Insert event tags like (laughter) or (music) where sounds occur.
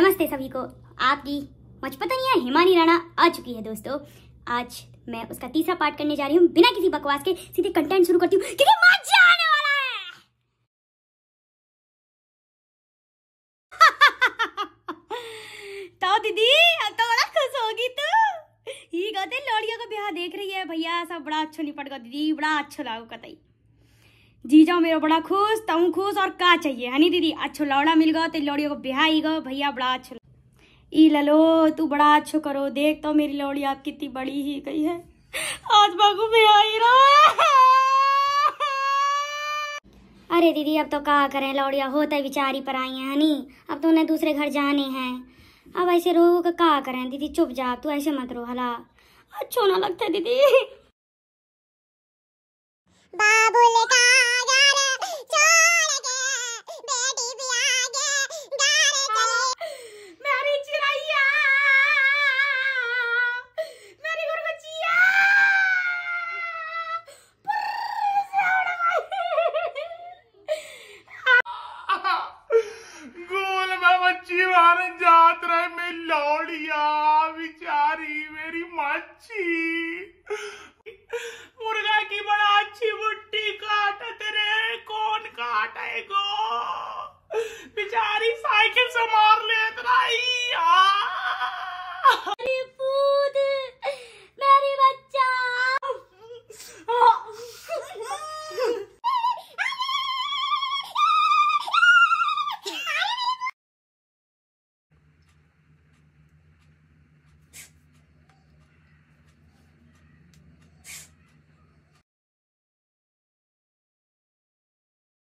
नमस्ते सभी को आपकी मचपतनिया हिमानी राणा आ चुकी है दोस्तों आज मैं उसका तीसरा पार्ट करने जा रही हूँ बिना किसी बकवास के सीधे कंटेंट शुरू करती हूँ क्योंकि मजा आने वाला है (laughs) तो दीदी अब तो बड़ा खुश होगी तू तो। ये कहते लड़ियों का ब्याह देख रही है भैया सब बड़ा अच्छा निपट गया दीदी बड़ा अच्छा लागू कतई जीजा मेरा बड़ा खुश तो खुश और का चाहिए हनी दीदी अच्छो लौड़ा मिल गो तेरी लौड़ियों को ही गो भैया बड़ा अच्छो ई ललो तू बड़ा अच्छो करो देख तो मेरी लौड़ी आप कितनी बड़ी ही गई है आज बाबू बिहाई रहा अरे दीदी अब तो कहा करें लौड़िया होते बिचारी पर आई है नी अब तो उन्हें दूसरे घर जाने हैं अब ऐसे रो का कहा करें दीदी चुप जा तू ऐसे मत रो हला अच्छो ना लगता दीदी बाबू लेकर मच्छी मारे जात रहे मैं लौड़िया बिचारी मेरी मच्छी मुर्गा की बड़ा अच्छी बुट्टी काटा तेरे कौन काटेगो बेचारी साइकिल से मार ले इतना